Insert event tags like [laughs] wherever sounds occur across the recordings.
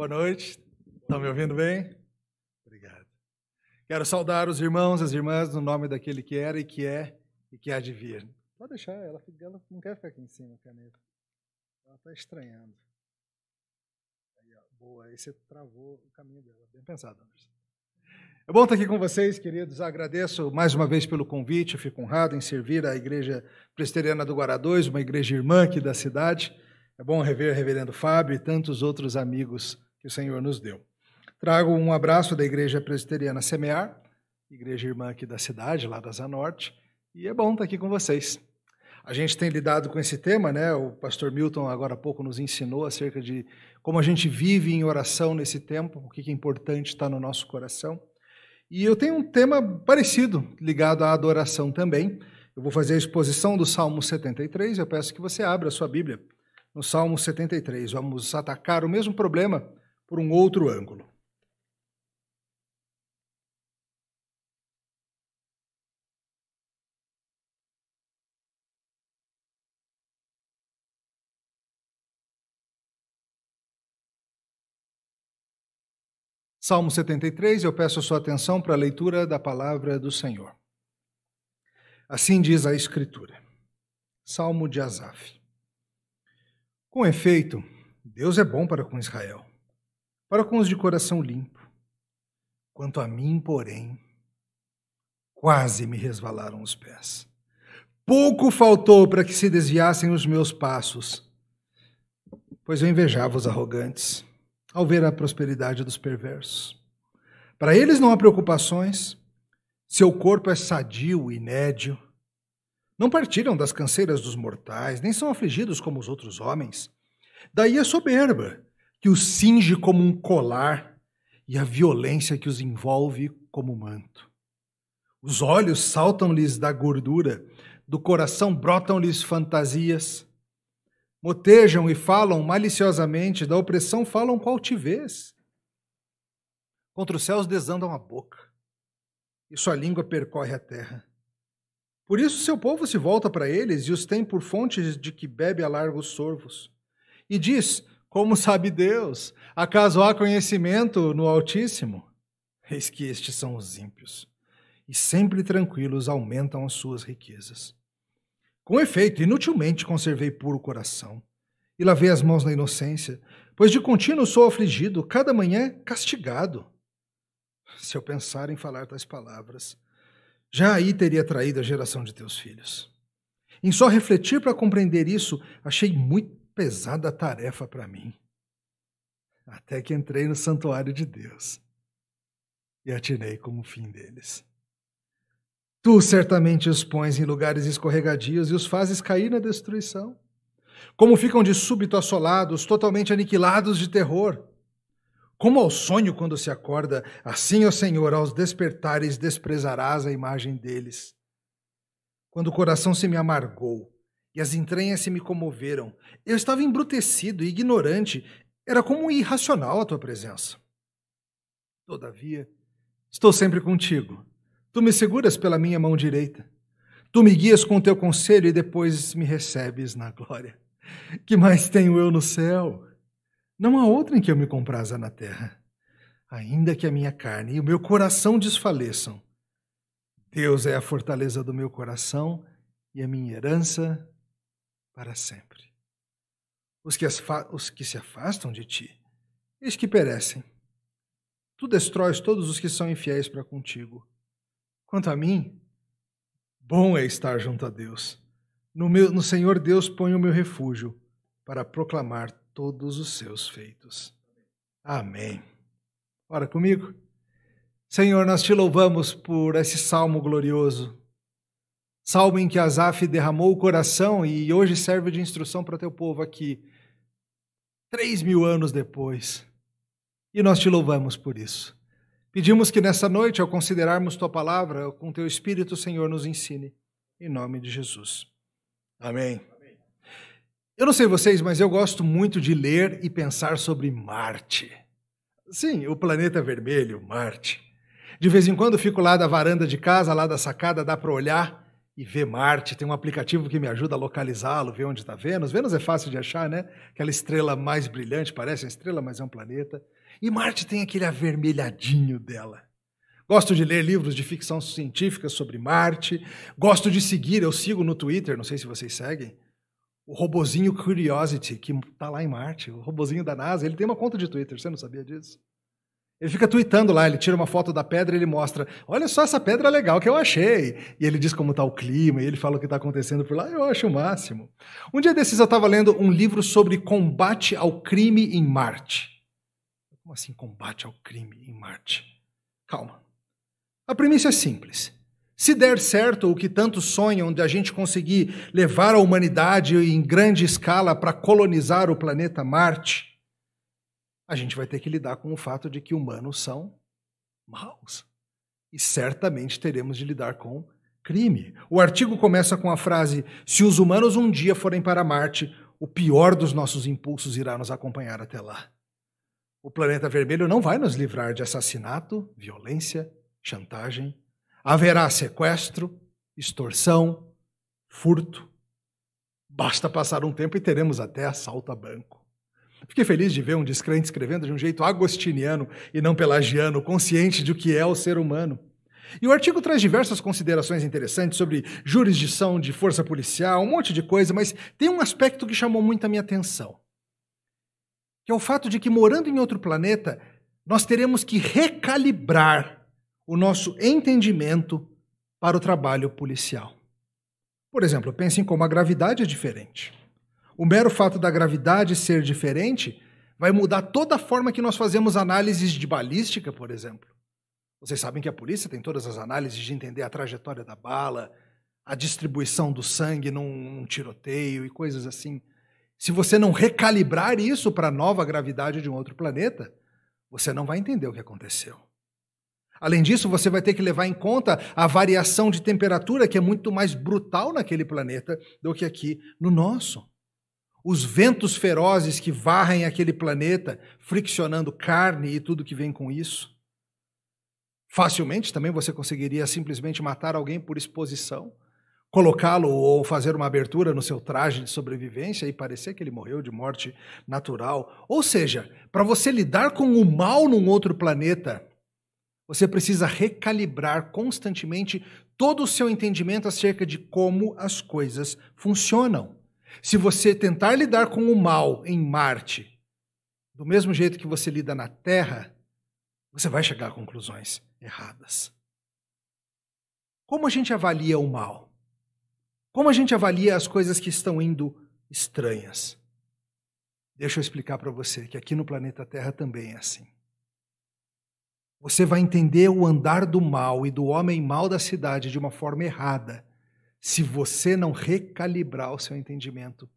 Boa noite. Estão me ouvindo bem? Obrigado. Quero saudar os irmãos e as irmãs no nome daquele que era e que é e que há de vir. Pode deixar, ela, ela não quer ficar aqui em cima, a caneta. Ela está estranhando. Aí, ó, boa, aí você travou o caminho dela. Bem pensado, Anderson. É bom estar aqui com vocês, queridos. Agradeço mais uma vez pelo convite. Eu fico honrado em servir a Igreja Presteriana do Guará uma igreja irmã aqui da cidade. É bom rever o reverendo Fábio e tantos outros amigos que o Senhor nos deu. Trago um abraço da Igreja Presbiteriana Semear, igreja irmã aqui da cidade, lá da Zanorte, e é bom estar aqui com vocês. A gente tem lidado com esse tema, né? O pastor Milton agora há pouco nos ensinou acerca de como a gente vive em oração nesse tempo, o que é importante está no nosso coração. E eu tenho um tema parecido ligado à adoração também. Eu vou fazer a exposição do Salmo 73, eu peço que você abra a sua Bíblia no Salmo 73. Vamos atacar o mesmo problema por um outro ângulo. Salmo 73, eu peço a sua atenção para a leitura da palavra do Senhor. Assim diz a Escritura. Salmo de Asaf. Com efeito, Deus é bom para com Israel para com os de coração limpo. Quanto a mim, porém, quase me resvalaram os pés. Pouco faltou para que se desviassem os meus passos, pois eu invejava os arrogantes ao ver a prosperidade dos perversos. Para eles não há preocupações, seu corpo é sadio e inédio. Não partiram das canseiras dos mortais, nem são afligidos como os outros homens. Daí a soberba, que os cinge como um colar e a violência que os envolve como manto. Os olhos saltam-lhes da gordura, do coração brotam-lhes fantasias. Motejam e falam maliciosamente, da opressão falam com altivez. Contra os céus desandam a boca, e sua língua percorre a terra. Por isso seu povo se volta para eles e os tem por fontes de que bebe a largos sorvos. E diz: como sabe Deus? Acaso há conhecimento no Altíssimo? Eis que estes são os ímpios, e sempre tranquilos aumentam as suas riquezas. Com efeito, inutilmente conservei puro coração, e lavei as mãos na inocência, pois de contínuo sou afligido, cada manhã castigado. Se eu pensar em falar tais palavras, já aí teria traído a geração de teus filhos. Em só refletir para compreender isso, achei muito pesada tarefa para mim. Até que entrei no santuário de Deus e com como fim deles. Tu certamente os pões em lugares escorregadios e os fazes cair na destruição. Como ficam de súbito assolados, totalmente aniquilados de terror. Como ao sonho quando se acorda, assim, ó Senhor, aos despertares desprezarás a imagem deles. Quando o coração se me amargou e as entranhas se me comoveram. Eu estava embrutecido e ignorante. Era como irracional a tua presença. Todavia, estou sempre contigo. Tu me seguras pela minha mão direita. Tu me guias com o teu conselho e depois me recebes na glória. Que mais tenho eu no céu? Não há outra em que eu me compraza na terra. Ainda que a minha carne e o meu coração desfaleçam, Deus é a fortaleza do meu coração e a minha herança para sempre. Os que, os que se afastam de ti, eis que perecem. Tu destróis todos os que são infiéis para contigo. Quanto a mim, bom é estar junto a Deus. No, meu, no Senhor Deus ponho o meu refúgio para proclamar todos os seus feitos. Amém. Ora comigo. Senhor, nós te louvamos por esse salmo glorioso Salmo em que Asaf derramou o coração e hoje serve de instrução para teu povo aqui, três mil anos depois. E nós te louvamos por isso. Pedimos que nessa noite, ao considerarmos tua palavra, com teu Espírito, Senhor, nos ensine. Em nome de Jesus. Amém. Amém. Eu não sei vocês, mas eu gosto muito de ler e pensar sobre Marte. Sim, o planeta é vermelho, Marte. De vez em quando fico lá da varanda de casa, lá da sacada, dá para olhar e ver Marte. Tem um aplicativo que me ajuda a localizá-lo, ver onde está Vênus. Vênus é fácil de achar, né? Aquela estrela mais brilhante, parece uma estrela, mas é um planeta. E Marte tem aquele avermelhadinho dela. Gosto de ler livros de ficção científica sobre Marte. Gosto de seguir, eu sigo no Twitter, não sei se vocês seguem, o robozinho Curiosity, que está lá em Marte, o robozinho da NASA. Ele tem uma conta de Twitter, você não sabia disso? Ele fica tweetando lá, ele tira uma foto da pedra e ele mostra: olha só essa pedra legal que eu achei. E ele diz como está o clima, e ele fala o que está acontecendo por lá, eu acho o máximo. Um dia desses eu estava lendo um livro sobre combate ao crime em Marte. Como assim combate ao crime em Marte? Calma. A premissa é simples. Se der certo o que tanto sonham de a gente conseguir levar a humanidade em grande escala para colonizar o planeta Marte, a gente vai ter que lidar com o fato de que humanos são maus. E certamente teremos de lidar com crime. O artigo começa com a frase: Se os humanos um dia forem para Marte, o pior dos nossos impulsos irá nos acompanhar até lá. O planeta vermelho não vai nos livrar de assassinato, violência, chantagem. Haverá sequestro, extorsão, furto. Basta passar um tempo e teremos até assalto a banco. Fiquei feliz de ver um descrente escrevendo de um jeito agostiniano e não pelagiano, consciente de o que é o ser humano. E o artigo traz diversas considerações interessantes sobre jurisdição de força policial, um monte de coisa, mas tem um aspecto que chamou muito a minha atenção. Que é o fato de que, morando em outro planeta, nós teremos que recalibrar o nosso entendimento para o trabalho policial. Por exemplo, pensem como a gravidade é diferente. O mero fato da gravidade ser diferente vai mudar toda a forma que nós fazemos análises de balística, por exemplo. Vocês sabem que a polícia tem todas as análises de entender a trajetória da bala, a distribuição do sangue num, tiroteio e coisas assim. Se você não recalibrar isso para a nova gravidade de um outro planeta, você não vai entender o que aconteceu. Além disso, você vai ter que levar em conta a variação de temperatura que é muito mais brutal naquele planeta do que aqui no nosso os ventos ferozes que varrem aquele planeta, friccionando carne e tudo que vem com isso. Facilmente também você conseguiria simplesmente matar alguém por exposição, colocá-lo ou fazer uma abertura no seu traje de sobrevivência e parecer que ele morreu de morte natural. Ou seja, para você lidar com o mal num outro planeta, você precisa recalibrar constantemente todo o seu entendimento acerca de como as coisas funcionam. Se você tentar lidar com o mal em Marte, do mesmo jeito que você lida na Terra, você vai chegar a conclusões erradas. Como a gente avalia o mal? Como a gente avalia as coisas que estão indo estranhas? Deixa eu explicar para você que aqui no planeta Terra também é assim. Você vai entender o andar do mal e do homem mal da cidade de uma forma errada se você não recalibrar o seu entendimento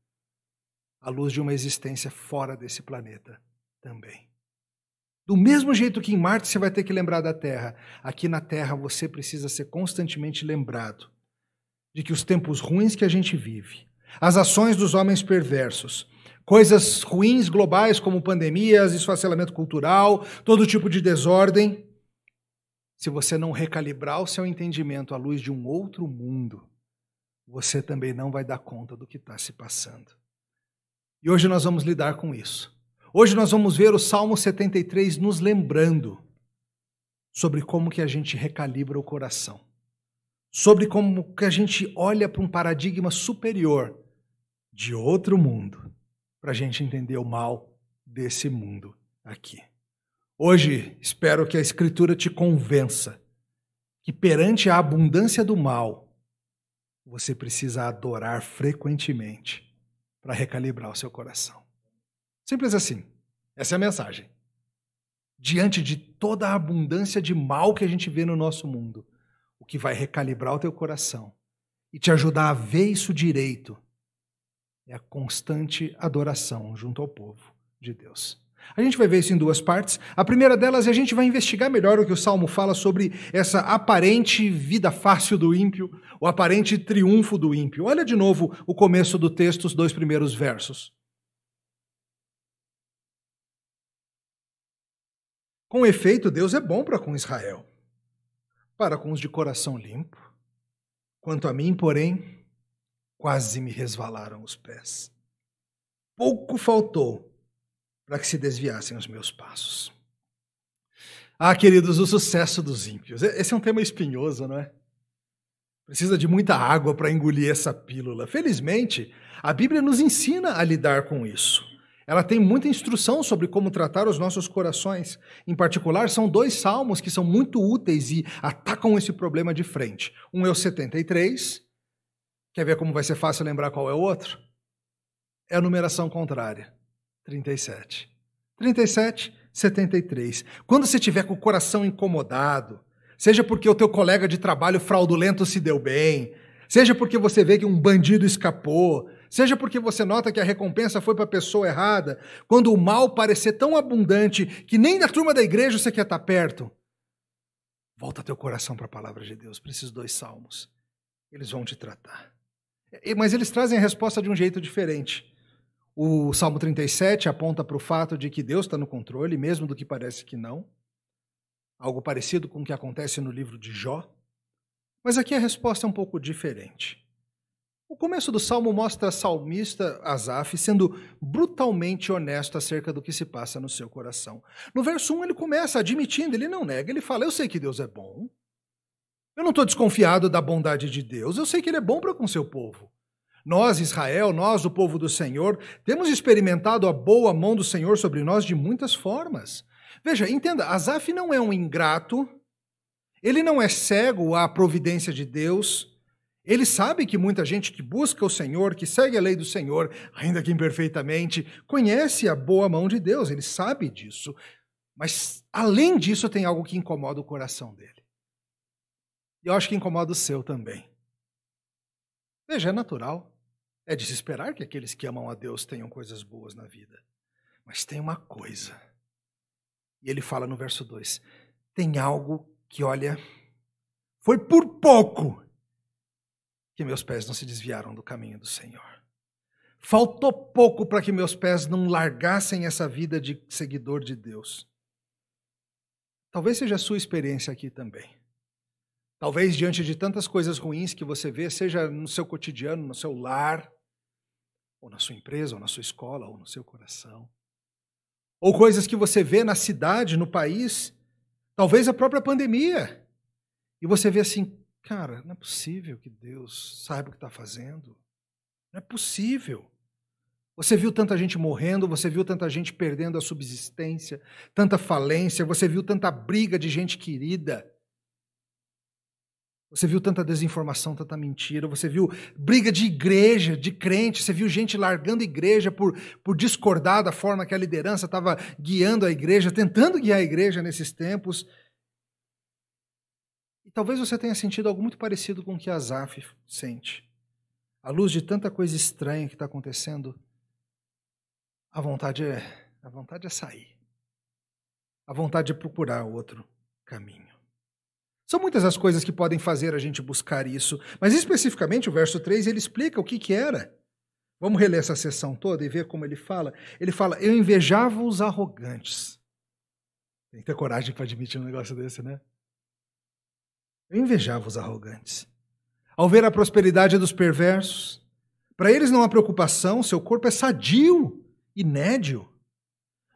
à luz de uma existência fora desse planeta também. Do mesmo jeito que em Marte você vai ter que lembrar da Terra, aqui na Terra você precisa ser constantemente lembrado de que os tempos ruins que a gente vive, as ações dos homens perversos, coisas ruins globais como pandemias, esfacelamento cultural, todo tipo de desordem, se você não recalibrar o seu entendimento à luz de um outro mundo, você também não vai dar conta do que está se passando. E hoje nós vamos lidar com isso. Hoje nós vamos ver o Salmo 73 nos lembrando sobre como que a gente recalibra o coração, sobre como que a gente olha para um paradigma superior de outro mundo, para a gente entender o mal desse mundo aqui. Hoje espero que a Escritura te convença que perante a abundância do mal, você precisa adorar frequentemente para recalibrar o seu coração. Simples assim. Essa é a mensagem. Diante de toda a abundância de mal que a gente vê no nosso mundo, o que vai recalibrar o teu coração e te ajudar a ver isso direito é a constante adoração junto ao povo de Deus. A gente vai ver isso em duas partes. A primeira delas, é a gente vai investigar melhor o que o Salmo fala sobre essa aparente vida fácil do ímpio, o aparente triunfo do ímpio. Olha de novo o começo do texto, os dois primeiros versos. Com efeito, Deus é bom para com Israel, para com os de coração limpo. Quanto a mim, porém, quase me resvalaram os pés. Pouco faltou para que se desviassem os meus passos. Ah, queridos, o sucesso dos ímpios. Esse é um tema espinhoso, não é? Precisa de muita água para engolir essa pílula. Felizmente, a Bíblia nos ensina a lidar com isso. Ela tem muita instrução sobre como tratar os nossos corações. Em particular, são dois salmos que são muito úteis e atacam esse problema de frente. Um é o 73. Quer ver como vai ser fácil lembrar qual é o outro? É a numeração contrária. 37. 37, 73. Quando você tiver com o coração incomodado, seja porque o teu colega de trabalho fraudulento se deu bem, seja porque você vê que um bandido escapou, seja porque você nota que a recompensa foi para a pessoa errada, quando o mal parecer tão abundante que nem na turma da igreja você quer estar tá perto, volta teu coração para a palavra de Deus, para esses dois salmos. Eles vão te tratar. Mas eles trazem a resposta de um jeito diferente. O Salmo 37 aponta para o fato de que Deus está no controle, mesmo do que parece que não. Algo parecido com o que acontece no livro de Jó. Mas aqui a resposta é um pouco diferente. O começo do salmo mostra a salmista Asaf sendo brutalmente honesto acerca do que se passa no seu coração. No verso 1 ele começa admitindo, ele não nega, ele fala: Eu sei que Deus é bom. Eu não estou desconfiado da bondade de Deus, eu sei que ele é bom para com seu povo. Nós, Israel, nós, o povo do Senhor, temos experimentado a boa mão do Senhor sobre nós de muitas formas. Veja, entenda, Azaf não é um ingrato, ele não é cego à providência de Deus, ele sabe que muita gente que busca o Senhor, que segue a lei do Senhor, ainda que imperfeitamente, conhece a boa mão de Deus, ele sabe disso. Mas, além disso, tem algo que incomoda o coração dele. E eu acho que incomoda o seu também. Veja, é natural. É de se esperar que aqueles que amam a Deus tenham coisas boas na vida. Mas tem uma coisa. E ele fala no verso 2: tem algo que, olha, foi por pouco que meus pés não se desviaram do caminho do Senhor. Faltou pouco para que meus pés não largassem essa vida de seguidor de Deus. Talvez seja a sua experiência aqui também. Talvez diante de tantas coisas ruins que você vê, seja no seu cotidiano, no seu lar, ou na sua empresa, ou na sua escola, ou no seu coração. Ou coisas que você vê na cidade, no país, talvez a própria pandemia. E você vê assim, cara, não é possível que Deus saiba o que está fazendo. Não é possível. Você viu tanta gente morrendo, você viu tanta gente perdendo a subsistência, tanta falência, você viu tanta briga de gente querida. Você viu tanta desinformação, tanta mentira, você viu briga de igreja, de crente, você viu gente largando igreja por, por discordar da forma que a liderança estava guiando a igreja, tentando guiar a igreja nesses tempos. E talvez você tenha sentido algo muito parecido com o que Asaf sente. À luz de tanta coisa estranha que está acontecendo, a vontade é a vontade é sair. A vontade é procurar outro caminho. São muitas as coisas que podem fazer a gente buscar isso, mas especificamente o verso 3 ele explica o que, que era. Vamos reler essa sessão toda e ver como ele fala. Ele fala: Eu invejava os arrogantes. Tem que ter coragem para admitir um negócio desse, né? Eu invejava os arrogantes. Ao ver a prosperidade dos perversos, para eles não há preocupação, seu corpo é sadio, inédio.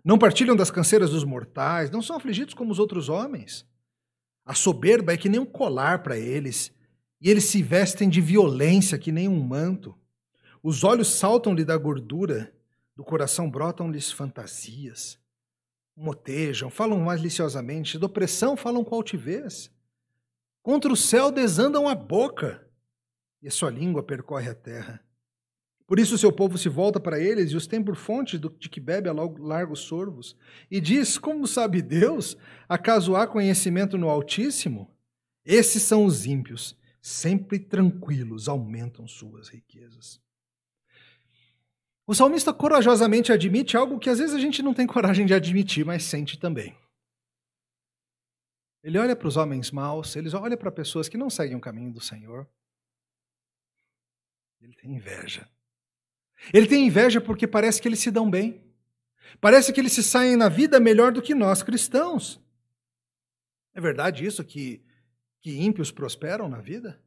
Não partilham das canseiras dos mortais, não são afligidos como os outros homens. A soberba é que nem um colar para eles, e eles se vestem de violência que nem um manto. Os olhos saltam-lhe da gordura, do coração brotam-lhes fantasias. Motejam, falam maliciosamente, da opressão falam com altivez. Contra o céu desandam a boca, e a sua língua percorre a terra. Por isso seu povo se volta para eles e os tem por fonte do, de que bebe a largos sorvos. E diz: Como sabe Deus? Acaso há conhecimento no Altíssimo? Esses são os ímpios, sempre tranquilos, aumentam suas riquezas. O salmista corajosamente admite algo que às vezes a gente não tem coragem de admitir, mas sente também. Ele olha para os homens maus, ele olha para pessoas que não seguem o caminho do Senhor. Ele tem inveja. Ele tem inveja porque parece que eles se dão bem. Parece que eles se saem na vida melhor do que nós cristãos. É verdade isso que, que ímpios prosperam na vida?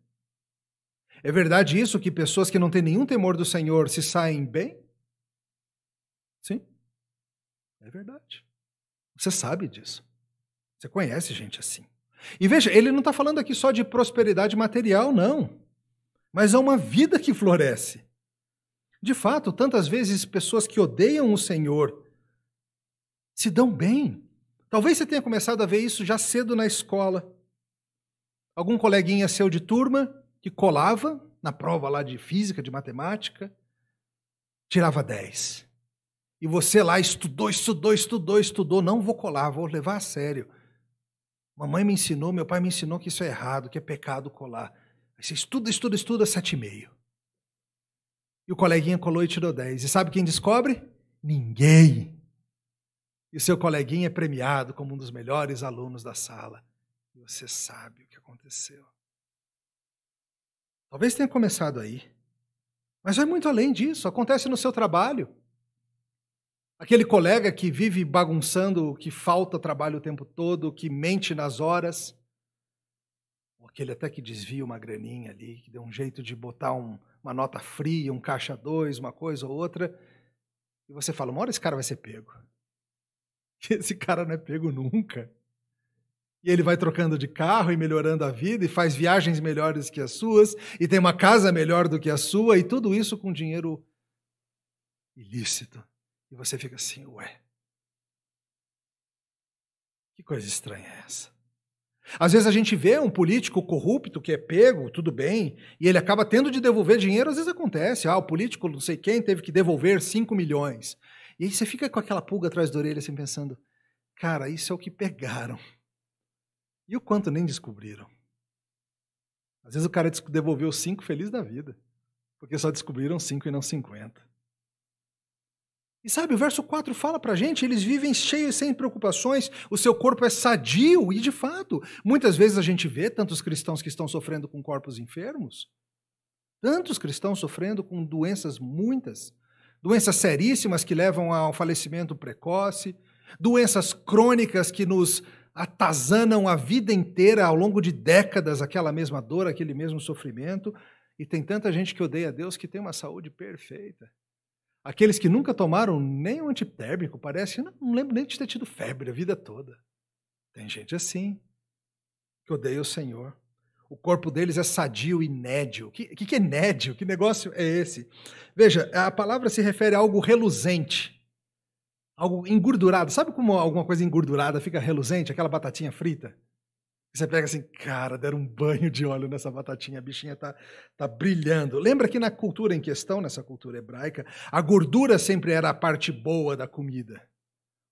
É verdade isso que pessoas que não têm nenhum temor do Senhor se saem bem? Sim, é verdade. Você sabe disso. Você conhece gente assim. E veja, ele não está falando aqui só de prosperidade material, não. Mas é uma vida que floresce. De fato, tantas vezes pessoas que odeiam o Senhor se dão bem. Talvez você tenha começado a ver isso já cedo na escola. Algum coleguinha seu de turma que colava na prova lá de física, de matemática, tirava 10. E você lá estudou, estudou, estudou, estudou, não vou colar, vou levar a sério. Mamãe me ensinou, meu pai me ensinou que isso é errado, que é pecado colar. Aí você estuda, estuda, estuda, sete e meio. E o coleguinha colou e tirou 10. E sabe quem descobre? Ninguém. E o seu coleguinha é premiado como um dos melhores alunos da sala. E você sabe o que aconteceu. Talvez tenha começado aí. Mas vai muito além disso. Acontece no seu trabalho. Aquele colega que vive bagunçando, que falta trabalho o tempo todo, que mente nas horas. Ou aquele até que desvia uma graninha ali, que deu um jeito de botar um, uma nota fria, um caixa dois, uma coisa ou outra, e você fala, uma hora esse cara vai ser pego. [laughs] esse cara não é pego nunca. E ele vai trocando de carro e melhorando a vida, e faz viagens melhores que as suas, e tem uma casa melhor do que a sua, e tudo isso com dinheiro ilícito. E você fica assim, ué. Que coisa estranha é essa? Às vezes a gente vê um político corrupto que é pego, tudo bem, e ele acaba tendo de devolver dinheiro, às vezes acontece. Ah, o político não sei quem teve que devolver 5 milhões. E aí você fica com aquela pulga atrás da orelha, assim, pensando, cara, isso é o que pegaram. E o quanto nem descobriram. Às vezes o cara devolveu 5 feliz da vida, porque só descobriram 5 e não 50. E sabe, o verso 4 fala pra gente, eles vivem cheios sem preocupações, o seu corpo é sadio, e de fato, muitas vezes a gente vê tantos cristãos que estão sofrendo com corpos enfermos, tantos cristãos sofrendo com doenças muitas, doenças seríssimas que levam ao falecimento precoce, doenças crônicas que nos atazanam a vida inteira, ao longo de décadas, aquela mesma dor, aquele mesmo sofrimento, e tem tanta gente que odeia a Deus que tem uma saúde perfeita. Aqueles que nunca tomaram nem um antitérmico, parece, não, não lembro nem de ter tido febre a vida toda. Tem gente assim, que odeia o Senhor. O corpo deles é sadio e nédio. O que, que, é nédio? Que negócio é esse? Veja, a palavra se refere a algo reluzente, algo engordurado. Sabe como alguma coisa engordurada fica reluzente? Aquela batatinha frita. E você pega assim, cara, deram um banho de óleo nessa batatinha, a bichinha tá, tá brilhando. Lembra que na cultura em questão, nessa cultura hebraica, a gordura sempre era a parte boa da comida.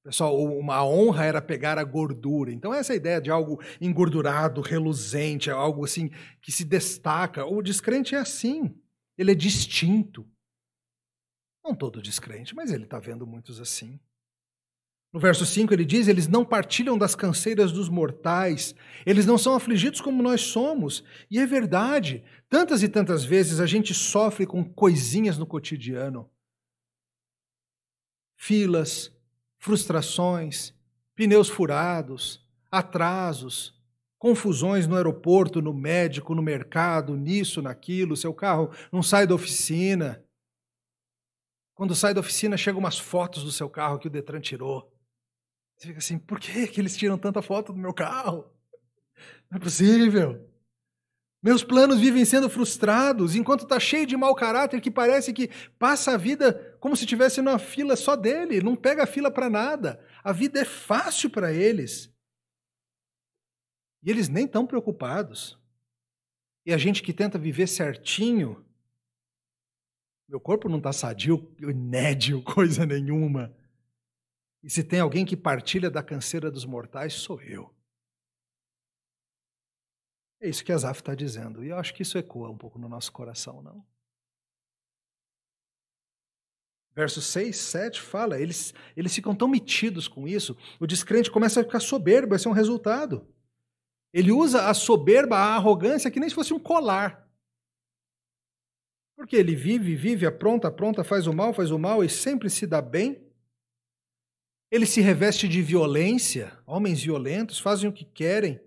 Pessoal, uma honra era pegar a gordura. Então, essa ideia de algo engordurado, reluzente, algo assim que se destaca. O descrente é assim, ele é distinto. Não todo descrente, mas ele está vendo muitos assim. No verso 5 ele diz: Eles não partilham das canseiras dos mortais, eles não são afligidos como nós somos. E é verdade, tantas e tantas vezes a gente sofre com coisinhas no cotidiano: filas, frustrações, pneus furados, atrasos, confusões no aeroporto, no médico, no mercado, nisso, naquilo, seu carro não sai da oficina. Quando sai da oficina, chegam umas fotos do seu carro que o Detran tirou. Você fica assim, por que, que eles tiram tanta foto do meu carro? Não é possível. Meus planos vivem sendo frustrados, enquanto está cheio de mau caráter que parece que passa a vida como se estivesse numa fila só dele, não pega a fila para nada. A vida é fácil para eles. E eles nem estão preocupados. E a gente que tenta viver certinho, meu corpo não está sadio, inédio [laughs] coisa nenhuma. E se tem alguém que partilha da canseira dos mortais, sou eu. É isso que Asaf está dizendo. E eu acho que isso ecoa um pouco no nosso coração, não? Verso 6, 7 fala, eles, eles ficam tão metidos com isso, o descrente começa a ficar soberbo, esse é um resultado. Ele usa a soberba, a arrogância, que nem se fosse um colar. Porque ele vive, vive, apronta, apronta, faz o mal, faz o mal e sempre se dá bem. Ele se reveste de violência, homens violentos fazem o que querem.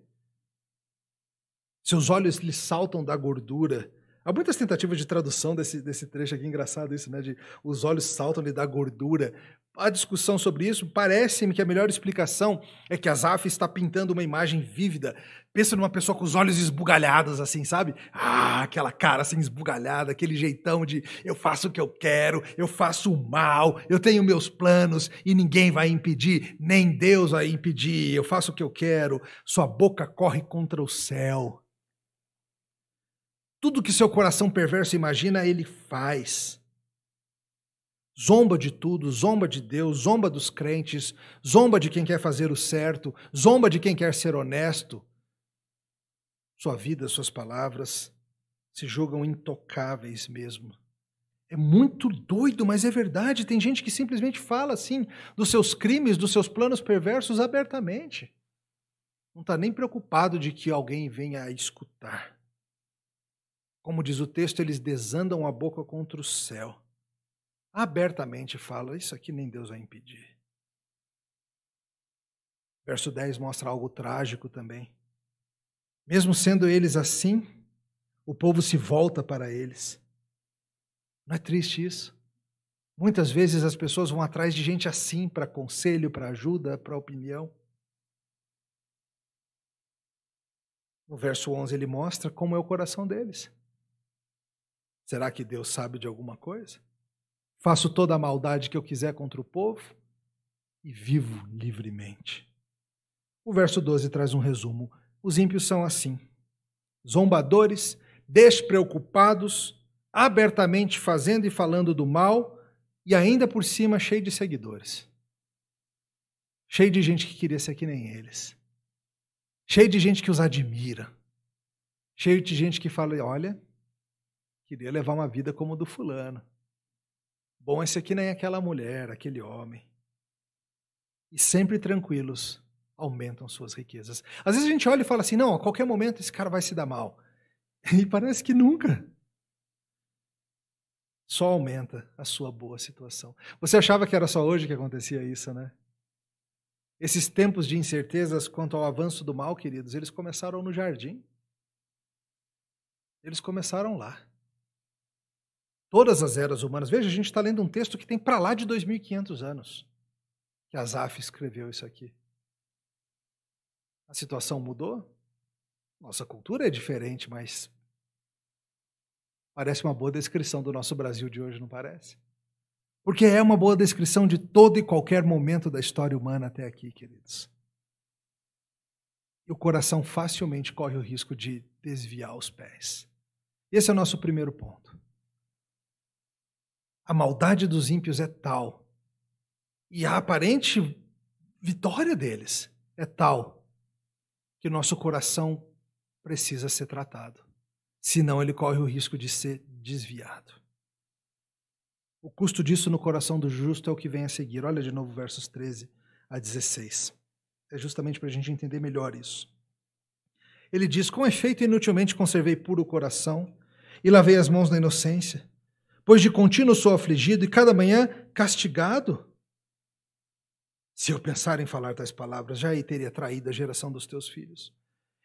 Seus olhos lhe saltam da gordura Há muitas tentativas de tradução desse, desse trecho aqui, engraçado isso, né? De os olhos saltam e dá gordura. Há discussão sobre isso. Parece-me que a melhor explicação é que Zaf está pintando uma imagem vívida. Pensa numa pessoa com os olhos esbugalhados, assim, sabe? Ah, aquela cara assim esbugalhada, aquele jeitão de eu faço o que eu quero, eu faço o mal, eu tenho meus planos e ninguém vai impedir, nem Deus vai impedir, eu faço o que eu quero, sua boca corre contra o céu. Tudo que seu coração perverso imagina, ele faz. Zomba de tudo, zomba de Deus, zomba dos crentes, zomba de quem quer fazer o certo, zomba de quem quer ser honesto. Sua vida, suas palavras se julgam intocáveis mesmo. É muito doido, mas é verdade. Tem gente que simplesmente fala assim dos seus crimes, dos seus planos perversos abertamente. Não está nem preocupado de que alguém venha a escutar. Como diz o texto, eles desandam a boca contra o céu. Abertamente fala: Isso aqui nem Deus vai impedir. Verso 10 mostra algo trágico também. Mesmo sendo eles assim, o povo se volta para eles. Não é triste isso? Muitas vezes as pessoas vão atrás de gente assim para conselho, para ajuda, para opinião. No verso 11 ele mostra como é o coração deles. Será que Deus sabe de alguma coisa? Faço toda a maldade que eu quiser contra o povo e vivo livremente. O verso 12 traz um resumo. Os ímpios são assim: zombadores, despreocupados, abertamente fazendo e falando do mal e ainda por cima cheio de seguidores. Cheio de gente que queria ser que nem eles. Cheio de gente que os admira. Cheio de gente que fala: olha, Queria levar uma vida como a do fulano. Bom, esse aqui nem é aquela mulher, aquele homem. E sempre tranquilos aumentam suas riquezas. Às vezes a gente olha e fala assim: não, a qualquer momento esse cara vai se dar mal. [laughs] E parece que nunca. Só aumenta a sua boa situação. Você achava que era só hoje que acontecia isso, né? Esses tempos de incertezas quanto ao avanço do mal, queridos, eles começaram no jardim. Eles começaram lá todas as eras humanas. Veja, a gente está lendo um texto que tem para lá de 2.500 anos, que Asaf escreveu isso aqui. A situação mudou? Nossa cultura é diferente, mas parece uma boa descrição do nosso Brasil de hoje, não parece? Porque é uma boa descrição de todo e qualquer momento da história humana até aqui, queridos. E o coração facilmente corre o risco de desviar os pés. Esse é o nosso primeiro ponto a maldade dos ímpios é tal e a aparente vitória deles é tal que o nosso coração precisa ser tratado. Senão ele corre o risco de ser desviado. O custo disso no coração do justo é o que vem a seguir. Olha de novo versos 13 a 16. É justamente para a gente entender melhor isso. Ele diz: Com efeito, inutilmente conservei puro o coração e lavei as mãos na inocência pois de contínuo sou afligido e cada manhã castigado. Se eu pensar em falar tais palavras, já aí teria traído a geração dos teus filhos.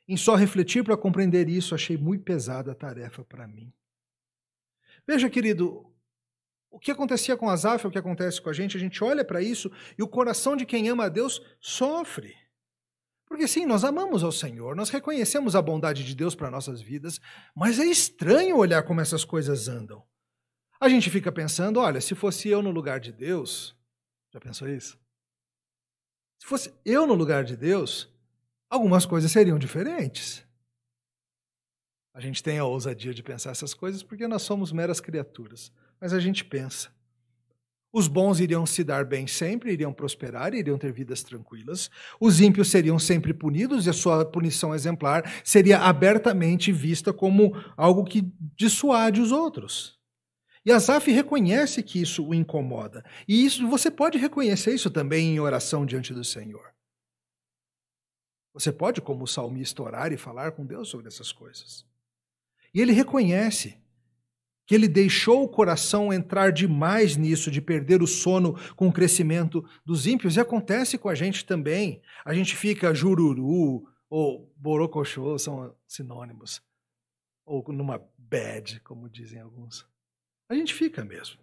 Em só refletir para compreender isso, achei muito pesada a tarefa para mim. Veja, querido, o que acontecia com Asaf o que acontece com a gente. A gente olha para isso e o coração de quem ama a Deus sofre. Porque sim, nós amamos ao Senhor, nós reconhecemos a bondade de Deus para nossas vidas, mas é estranho olhar como essas coisas andam. A gente fica pensando, olha, se fosse eu no lugar de Deus, já pensou isso? Se fosse eu no lugar de Deus, algumas coisas seriam diferentes. A gente tem a ousadia de pensar essas coisas porque nós somos meras criaturas, mas a gente pensa. Os bons iriam se dar bem sempre, iriam prosperar, iriam ter vidas tranquilas. Os ímpios seriam sempre punidos e a sua punição exemplar seria abertamente vista como algo que dissuade os outros. E Asaf reconhece que isso o incomoda. E isso você pode reconhecer isso também em oração diante do Senhor. Você pode, como salmista, orar e falar com Deus sobre essas coisas. E ele reconhece que ele deixou o coração entrar demais nisso, de perder o sono com o crescimento dos ímpios. E acontece com a gente também. A gente fica jururu ou borocochô, são sinônimos. Ou numa bad, como dizem alguns. A gente fica mesmo.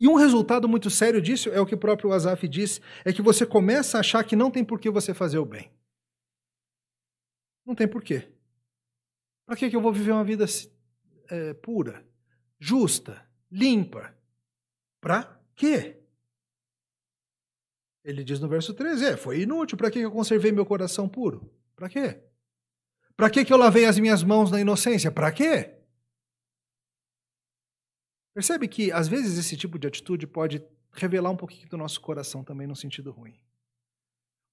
E um resultado muito sério disso é o que o próprio Azaf disse, é que você começa a achar que não tem por que você fazer o bem. Não tem por quê. Para que eu vou viver uma vida é, pura, justa, limpa? Para quê? Ele diz no verso 13: é, foi inútil. Para que eu conservei meu coração puro? Para quê? Para que eu lavei as minhas mãos na inocência? Para quê? Percebe que, às vezes, esse tipo de atitude pode revelar um pouquinho do nosso coração também no sentido ruim.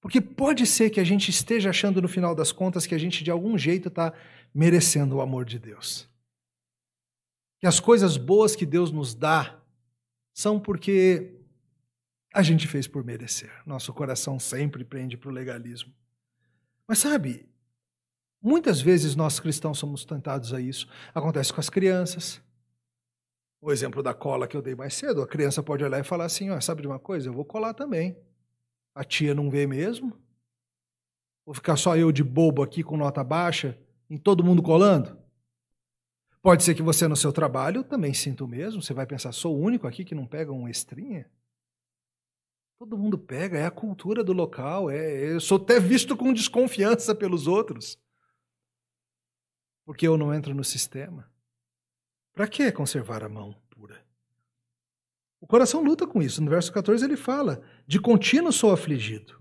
Porque pode ser que a gente esteja achando, no final das contas, que a gente, de algum jeito, está merecendo o amor de Deus. Que as coisas boas que Deus nos dá são porque a gente fez por merecer. Nosso coração sempre prende para o legalismo. Mas sabe, muitas vezes nós cristãos somos tentados a isso. Acontece com as crianças, o exemplo da cola que eu dei mais cedo, a criança pode olhar e falar assim, ó, sabe de uma coisa? Eu vou colar também. A tia não vê mesmo? Vou ficar só eu de bobo aqui com nota baixa, em todo mundo colando? Pode ser que você no seu trabalho também sinta o mesmo, você vai pensar, sou o único aqui que não pega um estrinha? Todo mundo pega, é a cultura do local, é, eu sou até visto com desconfiança pelos outros. Porque eu não entro no sistema. Para que conservar a mão pura? O coração luta com isso. No verso 14 ele fala: De contínuo sou afligido.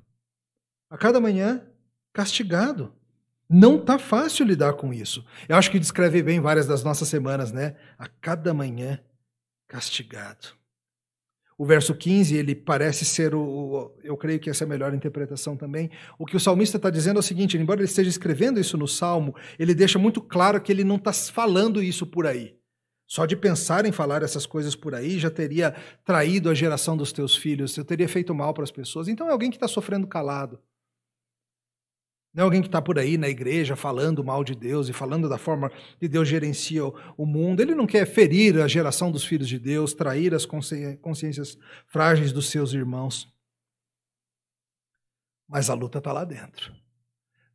A cada manhã, castigado. Não tá fácil lidar com isso. Eu acho que descreve bem várias das nossas semanas, né? A cada manhã, castigado. O verso 15, ele parece ser o. Eu creio que essa é a melhor interpretação também. O que o salmista está dizendo é o seguinte: embora ele esteja escrevendo isso no salmo, ele deixa muito claro que ele não está falando isso por aí. Só de pensar em falar essas coisas por aí já teria traído a geração dos teus filhos, eu teria feito mal para as pessoas. Então é alguém que está sofrendo calado. Não é alguém que está por aí na igreja falando mal de Deus e falando da forma que Deus gerencia o mundo. Ele não quer ferir a geração dos filhos de Deus, trair as consciências frágeis dos seus irmãos. Mas a luta está lá dentro.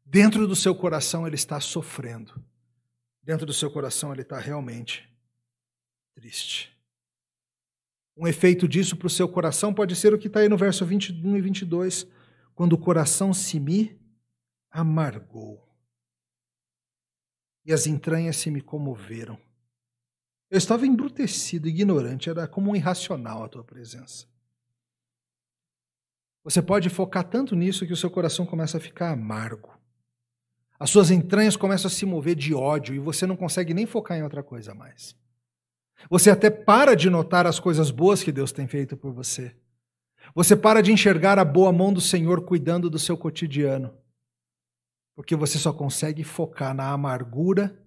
Dentro do seu coração ele está sofrendo. Dentro do seu coração ele está realmente triste. Um efeito disso para o seu coração pode ser o que está aí no verso 21 e 22, quando o coração se me amargou e as entranhas se me comoveram. Eu estava embrutecido, ignorante, era como um irracional a tua presença. Você pode focar tanto nisso que o seu coração começa a ficar amargo. As suas entranhas começam a se mover de ódio e você não consegue nem focar em outra coisa mais. Você até para de notar as coisas boas que Deus tem feito por você. Você para de enxergar a boa mão do Senhor cuidando do seu cotidiano. Porque você só consegue focar na amargura,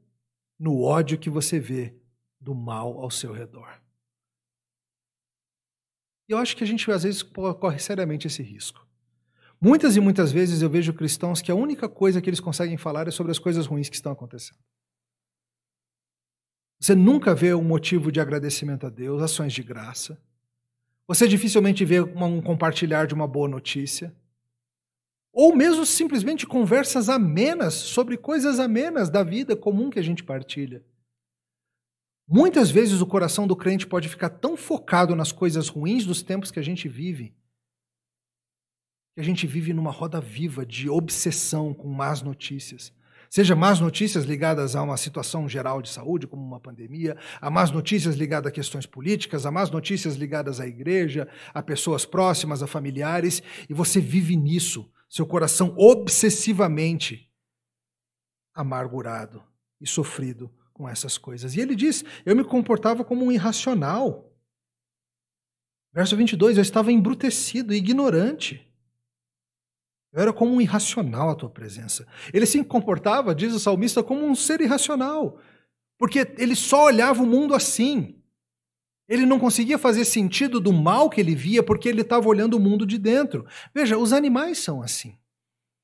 no ódio que você vê do mal ao seu redor. E eu acho que a gente às vezes corre seriamente esse risco. Muitas e muitas vezes eu vejo cristãos que a única coisa que eles conseguem falar é sobre as coisas ruins que estão acontecendo. Você nunca vê um motivo de agradecimento a Deus, ações de graça. Você dificilmente vê um compartilhar de uma boa notícia. Ou mesmo simplesmente conversas amenas sobre coisas amenas da vida comum que a gente partilha. Muitas vezes o coração do crente pode ficar tão focado nas coisas ruins dos tempos que a gente vive, que a gente vive numa roda viva de obsessão com más notícias, Seja más notícias ligadas a uma situação geral de saúde, como uma pandemia, a más notícias ligadas a questões políticas, a más notícias ligadas à igreja, a pessoas próximas, a familiares, e você vive nisso, seu coração obsessivamente amargurado e sofrido com essas coisas. E ele diz: Eu me comportava como um irracional. Verso 22, eu estava embrutecido, ignorante. Eu era como um irracional a tua presença. Ele se comportava, diz o salmista, como um ser irracional, porque ele só olhava o mundo assim. Ele não conseguia fazer sentido do mal que ele via porque ele estava olhando o mundo de dentro. Veja, os animais são assim.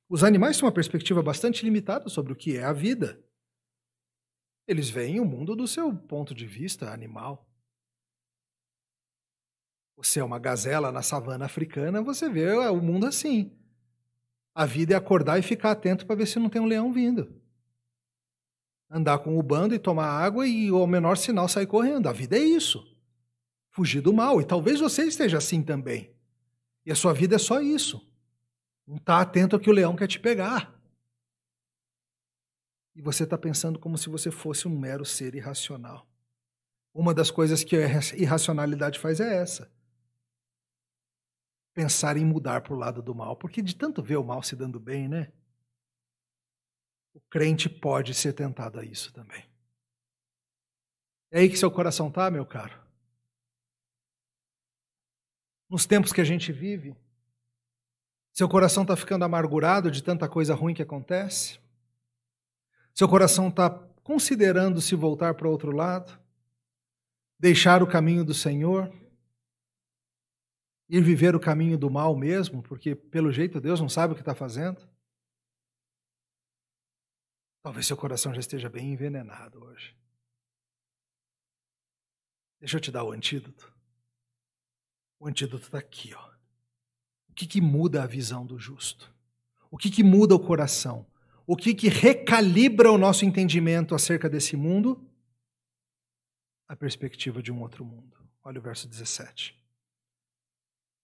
Os animais têm uma perspectiva bastante limitada sobre o que é a vida. Eles veem o mundo do seu ponto de vista animal. Você é uma gazela na savana africana, você vê o mundo assim. A vida é acordar e ficar atento para ver se não tem um leão vindo. Andar com o bando e tomar água e ao menor sinal sair correndo. A vida é isso. Fugir do mal. E talvez você esteja assim também. E a sua vida é só isso. Não está atento ao que o leão quer te pegar. E você está pensando como se você fosse um mero ser irracional. Uma das coisas que a irracionalidade faz é essa pensar em mudar para o lado do mal, porque de tanto ver o mal se dando bem, né? O crente pode ser tentado a isso também. É aí que seu coração tá, meu caro? Nos tempos que a gente vive, seu coração está ficando amargurado de tanta coisa ruim que acontece? Seu coração está considerando se voltar para o outro lado? Deixar o caminho do Senhor? ir viver o caminho do mal mesmo, porque pelo jeito Deus não sabe o que está fazendo? Talvez seu coração já esteja bem envenenado hoje. Deixa eu te dar o antídoto. O antídoto está aqui. Ó. O que, que muda a visão do justo? O que, que muda o coração? O que, que recalibra o nosso entendimento acerca desse mundo? A perspectiva de um outro mundo. Olha o verso 17.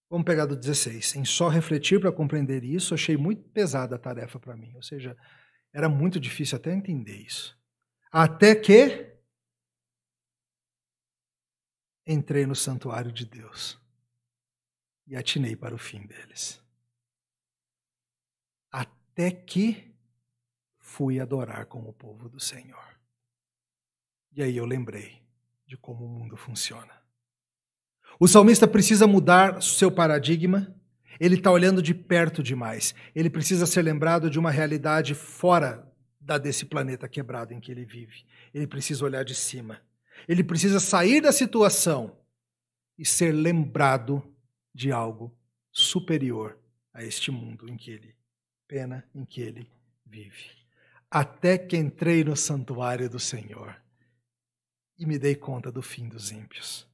Vamos pegar do 16. Em só refletir para compreender isso, achei muito pesada a tarefa para mim. Ou seja, era muito difícil até entender isso. Até que entrei no santuário de Deus e atinei para o fim deles. Até que fui adorar com o povo do Senhor. E aí eu lembrei de como o mundo funciona. O salmista precisa mudar seu paradigma. Ele está olhando de perto demais. Ele precisa ser lembrado de uma realidade fora da desse planeta quebrado em que ele vive. Ele precisa olhar de cima. Ele precisa sair da situação e ser lembrado de algo superior a este mundo em que ele pena, em que ele vive. Até que entrei no santuário do Senhor e me dei conta do fim dos ímpios.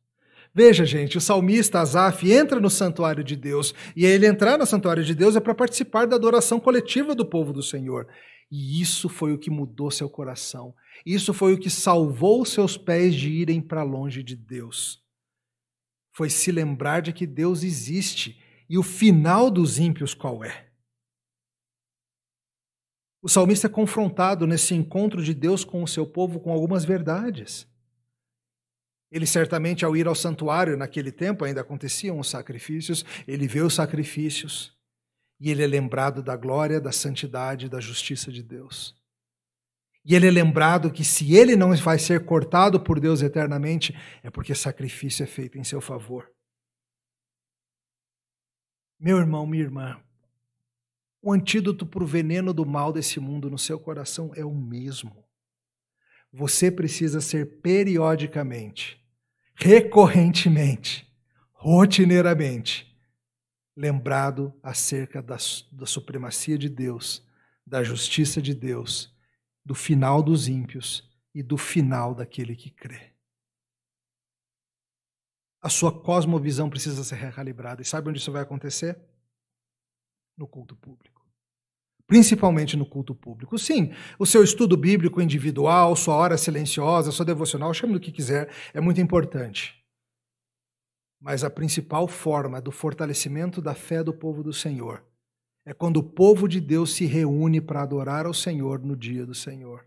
Veja, gente, o salmista Asaf entra no santuário de Deus, e ele entrar no santuário de Deus é para participar da adoração coletiva do povo do Senhor. E isso foi o que mudou seu coração. Isso foi o que salvou seus pés de irem para longe de Deus. Foi se lembrar de que Deus existe e o final dos ímpios qual é. O salmista é confrontado nesse encontro de Deus com o seu povo com algumas verdades. Ele certamente, ao ir ao santuário naquele tempo, ainda aconteciam os sacrifícios, ele vê os sacrifícios e ele é lembrado da glória, da santidade, da justiça de Deus. E ele é lembrado que se ele não vai ser cortado por Deus eternamente, é porque sacrifício é feito em seu favor. Meu irmão, minha irmã, o antídoto para o veneno do mal desse mundo no seu coração é o mesmo você precisa ser periodicamente, recorrentemente, rotineiramente, lembrado acerca da, da supremacia de Deus, da justiça de Deus, do final dos ímpios e do final daquele que crê. A sua cosmovisão precisa ser recalibrada. E sabe onde isso vai acontecer? No culto público principalmente no culto público. Sim, o seu estudo bíblico individual, sua hora silenciosa, sua devocional, chame do que quiser, é muito importante. Mas a principal forma do fortalecimento da fé do povo do Senhor é quando o povo de Deus se reúne para adorar ao Senhor no dia do Senhor.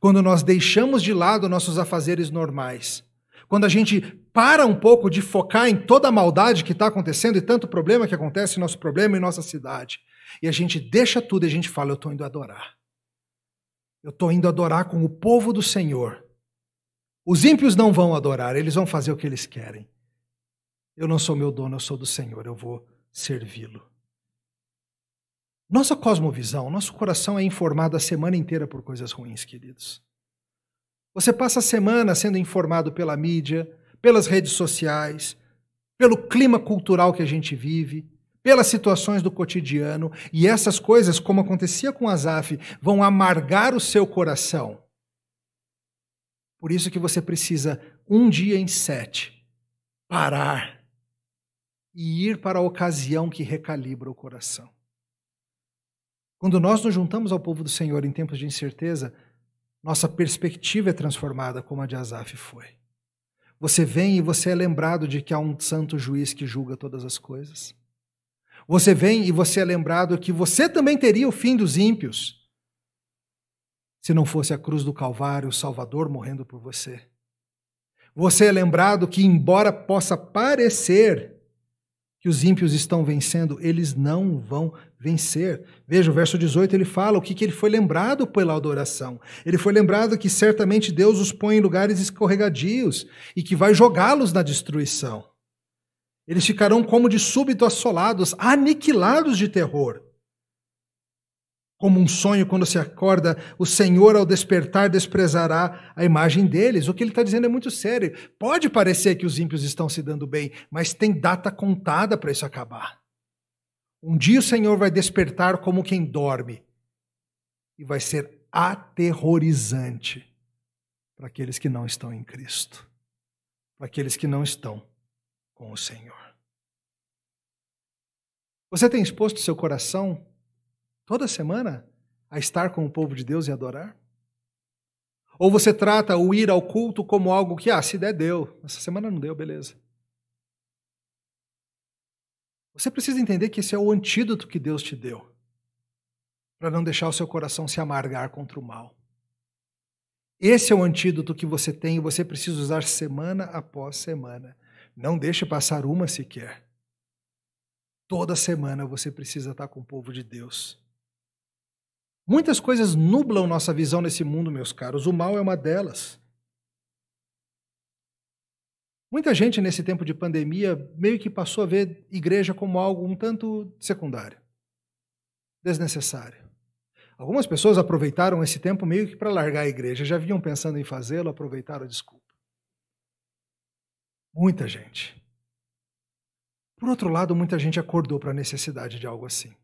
Quando nós deixamos de lado nossos afazeres normais. Quando a gente para um pouco de focar em toda a maldade que está acontecendo e tanto problema que acontece, nosso problema em nossa cidade e a gente deixa tudo e a gente fala: Eu estou indo adorar. Eu estou indo adorar com o povo do Senhor. Os ímpios não vão adorar, eles vão fazer o que eles querem. Eu não sou meu dono, eu sou do Senhor, eu vou servi-lo. Nossa cosmovisão, nosso coração é informado a semana inteira por coisas ruins, queridos. Você passa a semana sendo informado pela mídia, pelas redes sociais, pelo clima cultural que a gente vive, pelas situações do cotidiano, e essas coisas, como acontecia com Asaf, vão amargar o seu coração. Por isso que você precisa, um dia em sete, parar e ir para a ocasião que recalibra o coração. Quando nós nos juntamos ao povo do Senhor em tempos de incerteza, nossa perspectiva é transformada como a de Asaf foi. Você vem e você é lembrado de que há um santo juiz que julga todas as coisas você vem e você é lembrado que você também teria o fim dos ímpios se não fosse a cruz do Calvário, o Salvador morrendo por você. Você é lembrado que, embora possa parecer que os ímpios estão vencendo, eles não vão vencer. Veja, o verso 18 ele fala o que, que ele foi lembrado pela adoração. Ele foi lembrado que certamente Deus os põe em lugares escorregadios e que vai jogá-los na destruição. Eles ficarão como de súbito assolados, aniquilados de terror. Como um sonho quando se acorda, o Senhor, ao despertar, desprezará a imagem deles. O que ele está dizendo é muito sério. Pode parecer que os ímpios estão se dando bem, mas tem data contada para isso acabar. Um dia o Senhor vai despertar como quem dorme, e vai ser aterrorizante para aqueles que não estão em Cristo, para aqueles que não estão com o Senhor. Você tem exposto seu coração toda semana a estar com o povo de Deus e adorar? Ou você trata o ir ao culto como algo que, ah, se der, deu. Essa semana não deu, beleza. Você precisa entender que esse é o antídoto que Deus te deu para não deixar o seu coração se amargar contra o mal. Esse é o antídoto que você tem e você precisa usar semana após semana. Não deixe passar uma sequer. Toda semana você precisa estar com o povo de Deus. Muitas coisas nublam nossa visão nesse mundo, meus caros. O mal é uma delas. Muita gente nesse tempo de pandemia meio que passou a ver igreja como algo um tanto secundário, desnecessário. Algumas pessoas aproveitaram esse tempo meio que para largar a igreja, já vinham pensando em fazê-lo, aproveitaram a desculpa. Muita gente. Por outro lado, muita gente acordou para a necessidade de algo assim.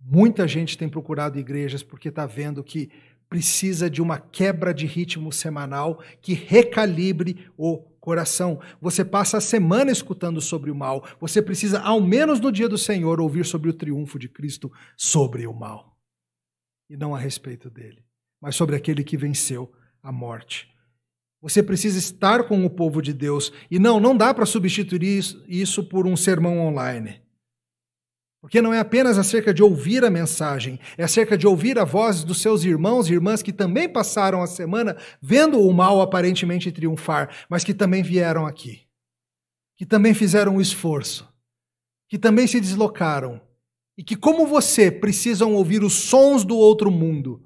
Muita gente tem procurado igrejas porque está vendo que precisa de uma quebra de ritmo semanal que recalibre o coração. Você passa a semana escutando sobre o mal. Você precisa, ao menos no dia do Senhor, ouvir sobre o triunfo de Cristo sobre o mal. E não a respeito dele, mas sobre aquele que venceu a morte. Você precisa estar com o povo de Deus. E não, não dá para substituir isso por um sermão online. Porque não é apenas acerca de ouvir a mensagem, é acerca de ouvir a voz dos seus irmãos e irmãs que também passaram a semana vendo o mal aparentemente triunfar, mas que também vieram aqui, que também fizeram o esforço, que também se deslocaram e que, como você, precisam ouvir os sons do outro mundo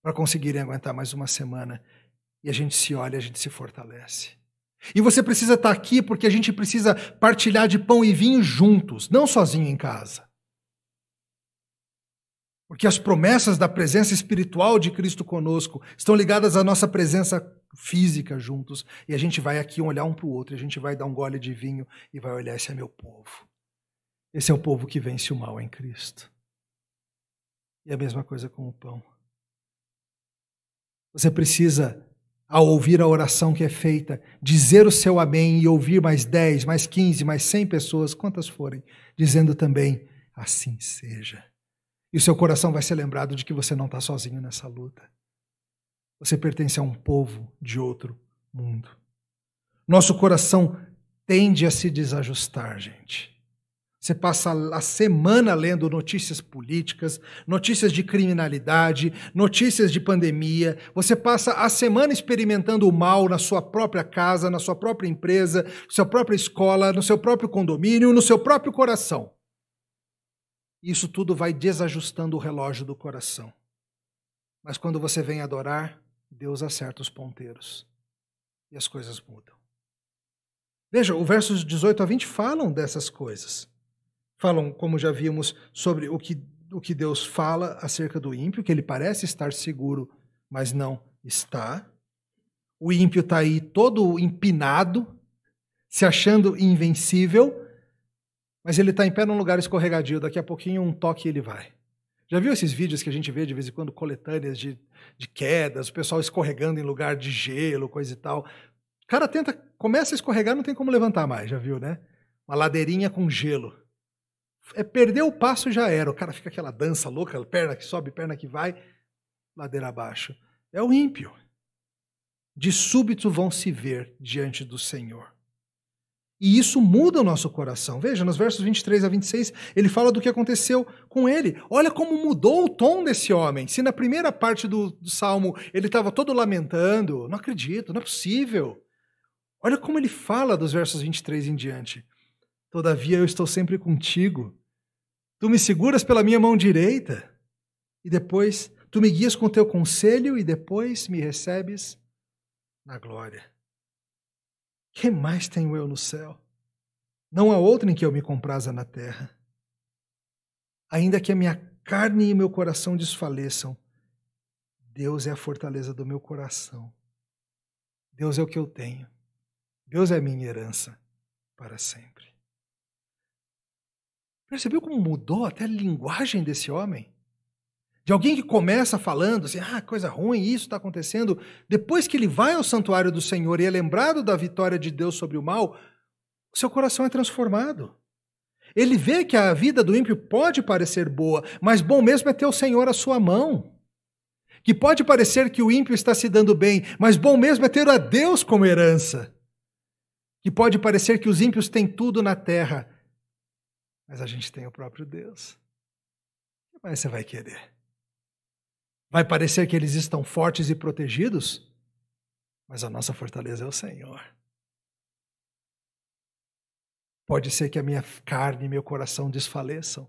para conseguirem aguentar mais uma semana. E a gente se olha, a gente se fortalece. E você precisa estar aqui porque a gente precisa partilhar de pão e vinho juntos, não sozinho em casa. Porque as promessas da presença espiritual de Cristo conosco estão ligadas à nossa presença física juntos. E a gente vai aqui olhar um para o outro, a gente vai dar um gole de vinho e vai olhar: esse é meu povo. Esse é o povo que vence o mal em Cristo. E a mesma coisa com o pão. Você precisa ao ouvir a oração que é feita, dizer o seu amém e ouvir mais 10, mais 15, mais 100 pessoas, quantas forem, dizendo também assim seja. E o seu coração vai ser lembrado de que você não está sozinho nessa luta. Você pertence a um povo de outro mundo. Nosso coração tende a se desajustar, gente. Você passa a semana lendo notícias políticas, notícias de criminalidade, notícias de pandemia. Você passa a semana experimentando o mal na sua própria casa, na sua própria empresa, na sua própria escola, no seu próprio condomínio, no seu próprio coração. Isso tudo vai desajustando o relógio do coração. Mas quando você vem adorar, Deus acerta os ponteiros e as coisas mudam. Veja, o versos 18 a 20 falam dessas coisas falam, como já vimos, sobre o que, o que Deus fala acerca do ímpio, que ele parece estar seguro, mas não está. O ímpio está aí todo empinado, se achando invencível, mas ele está em pé num lugar escorregadio. Daqui a pouquinho, um toque e ele vai. Já viu esses vídeos que a gente vê de vez em quando, coletâneas de, de quedas, o pessoal escorregando em lugar de gelo, coisa e tal? O cara tenta, começa a escorregar, não tem como levantar mais, já viu, né? Uma ladeirinha com gelo. É, perder o passo já era. O cara fica aquela dança louca, perna que sobe, perna que vai, ladeira abaixo. É o ímpio. De súbito vão se ver diante do Senhor. E isso muda o nosso coração. Veja, nos versos 23 a 26, ele fala do que aconteceu com ele. Olha como mudou o tom desse homem. Se na primeira parte do, do salmo ele estava todo lamentando, não acredito, não é possível. Olha como ele fala dos versos 23 em diante. Todavia eu estou sempre contigo. Tu me seguras pela minha mão direita, e depois tu me guias com teu conselho, e depois me recebes na glória. Que mais tenho eu no céu? Não há outro em que eu me comprasa na terra. Ainda que a minha carne e meu coração desfaleçam, Deus é a fortaleza do meu coração. Deus é o que eu tenho. Deus é a minha herança para sempre. Percebeu como mudou até a linguagem desse homem? De alguém que começa falando assim, ah, coisa ruim, isso está acontecendo. Depois que ele vai ao santuário do Senhor e é lembrado da vitória de Deus sobre o mal, seu coração é transformado. Ele vê que a vida do ímpio pode parecer boa, mas bom mesmo é ter o Senhor à sua mão. Que pode parecer que o ímpio está se dando bem, mas bom mesmo é ter a Deus como herança. Que pode parecer que os ímpios têm tudo na terra, mas a gente tem o próprio Deus. O que mais você vai querer? Vai parecer que eles estão fortes e protegidos, mas a nossa fortaleza é o Senhor. Pode ser que a minha carne e meu coração desfaleçam,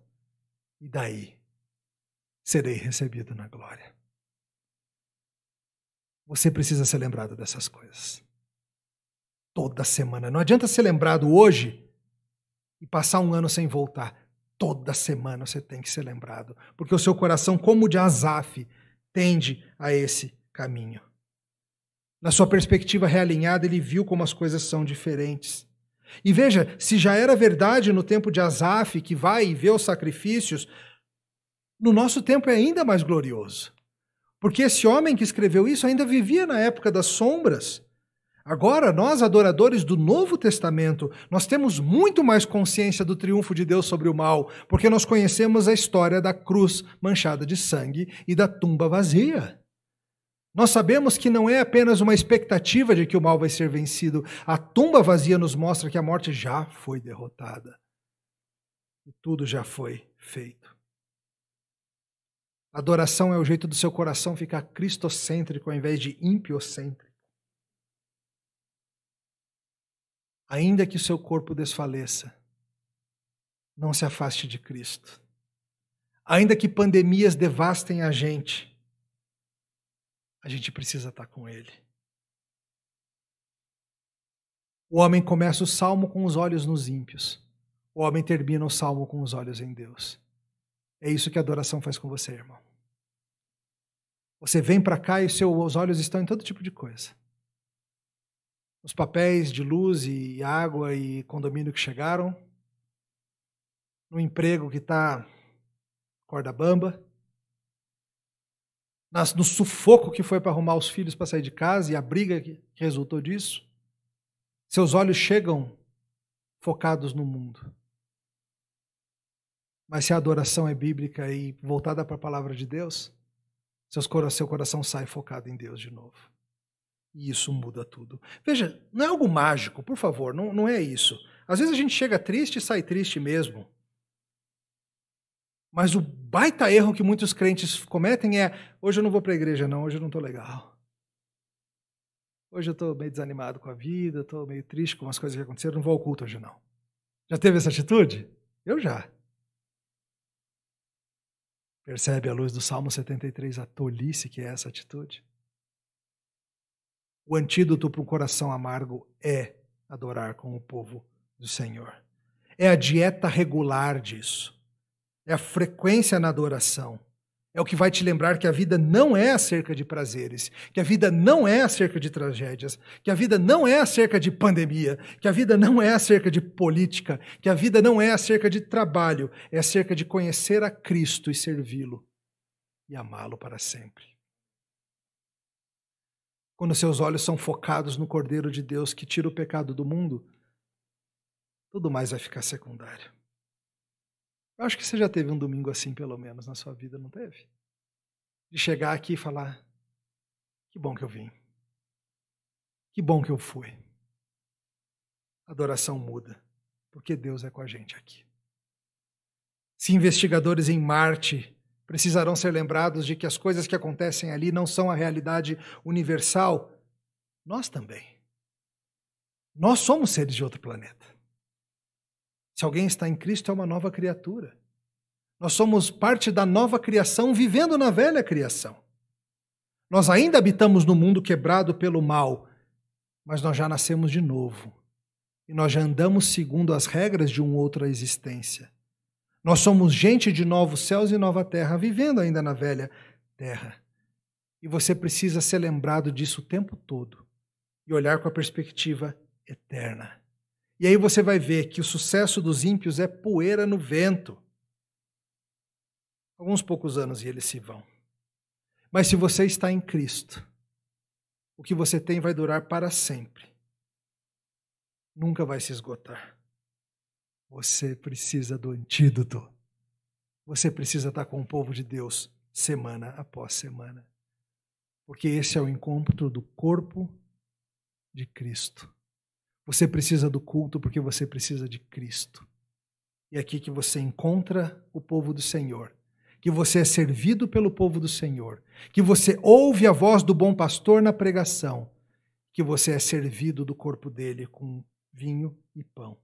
e daí serei recebido na glória. Você precisa ser lembrado dessas coisas. Toda semana. Não adianta ser lembrado hoje e passar um ano sem voltar. Toda semana você tem que ser lembrado, porque o seu coração, como o de Asaf, tende a esse caminho. Na sua perspectiva realinhada, ele viu como as coisas são diferentes. E veja, se já era verdade no tempo de Asaf, que vai e vê os sacrifícios, no nosso tempo é ainda mais glorioso. Porque esse homem que escreveu isso ainda vivia na época das sombras. Agora, nós, adoradores do Novo Testamento, nós temos muito mais consciência do triunfo de Deus sobre o mal, porque nós conhecemos a história da cruz manchada de sangue e da tumba vazia. Nós sabemos que não é apenas uma expectativa de que o mal vai ser vencido, a tumba vazia nos mostra que a morte já foi derrotada. E tudo já foi feito. Adoração é o jeito do seu coração ficar cristocêntrico ao invés de impiocêntrico. ainda que o seu corpo desfaleça, não se afaste de Cristo. Ainda que pandemias devastem a gente, a gente precisa estar com Ele. O homem começa o salmo com os olhos nos ímpios. O homem termina o salmo com os olhos em Deus. É isso que a adoração faz com você, irmão. Você vem para cá e seus olhos estão em todo tipo de coisa os papéis de luz e água e condomínio que chegaram, no emprego que está corda bamba, nas, no sufoco que foi para arrumar os filhos para sair de casa e a briga que resultou disso. Seus olhos chegam focados no mundo. Mas se a adoração é bíblica e voltada para a palavra de Deus, seus, seu coração sai focado em Deus de novo. E isso muda tudo. Veja, não é algo mágico, por favor, não, não é isso. Às vezes a gente chega triste e sai triste mesmo. Mas o baita erro que muitos crentes cometem é: hoje eu não vou para a igreja, não, hoje eu não estou legal. Hoje eu estou meio desanimado com a vida, estou meio triste com as coisas que aconteceram, não vou ao culto hoje, não. Já teve essa atitude? Eu já. Percebe a luz do Salmo 73 a tolice que é essa atitude? O antídoto para um coração amargo é adorar com o povo do Senhor. É a dieta regular disso. É a frequência na adoração. É o que vai te lembrar que a vida não é acerca de prazeres, que a vida não é acerca de tragédias, que a vida não é acerca de pandemia, que a vida não é acerca de política, que a vida não é acerca de trabalho, é acerca de conhecer a Cristo e servi-lo e amá-lo para sempre quando seus olhos são focados no Cordeiro de Deus que tira o pecado do mundo, tudo mais vai ficar secundário. Eu acho que você já teve um domingo assim, pelo menos, na sua vida, não teve? De chegar aqui e falar: que bom que eu vim. Que bom que eu fui. adoração muda, porque Deus é com a gente aqui. Se investigadores em Marte precisarão ser lembrados de que as coisas que acontecem ali não são a realidade universal. Nós também. Nós somos seres de outro planeta. Se alguém está em Cristo, é uma nova criatura. Nós somos parte da nova criação, vivendo na velha criação. Nós ainda habitamos no mundo quebrado pelo mal, mas nós já nascemos de novo. E nós já andamos segundo as regras de uma outra existência. Nós somos gente de novos céus e nova terra, vivendo ainda na velha terra. E você precisa ser lembrado disso o tempo todo e olhar com a perspectiva eterna. E aí você vai ver que o sucesso dos ímpios é poeira no vento. Alguns poucos anos e eles se vão. Mas se você está em Cristo, o que você tem vai durar para sempre. Nunca vai se esgotar. Você precisa do antídoto. Você precisa estar com o povo de Deus semana após semana. Porque esse é o encontro do corpo de Cristo. Você precisa do culto porque você precisa de Cristo. E é aqui que você encontra o povo do Senhor, que você é servido pelo povo do Senhor, que você ouve a voz do bom pastor na pregação, que você é servido do corpo dele com vinho e pão.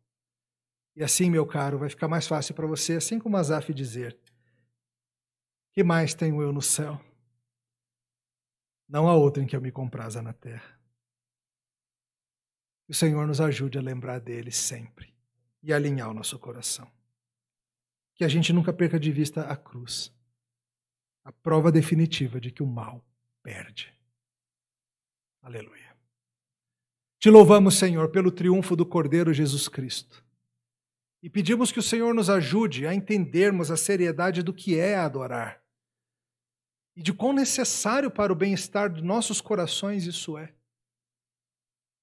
E assim, meu caro, vai ficar mais fácil para você, assim como Asaf dizer: Que mais tenho eu no céu? Não há outra em que eu me comprasa na terra. Que o Senhor nos ajude a lembrar dele sempre e alinhar o nosso coração. Que a gente nunca perca de vista a cruz, a prova definitiva de que o mal perde. Aleluia. Te louvamos, Senhor, pelo triunfo do Cordeiro Jesus Cristo e pedimos que o Senhor nos ajude a entendermos a seriedade do que é adorar e de quão necessário para o bem-estar de nossos corações isso é.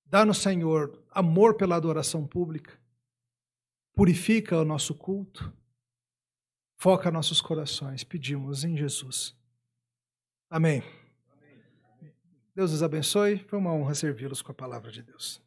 Dá-nos, Senhor, amor pela adoração pública, purifica o nosso culto, foca nossos corações, pedimos em Jesus. Amém. Deus os abençoe, foi uma honra servi-los com a palavra de Deus.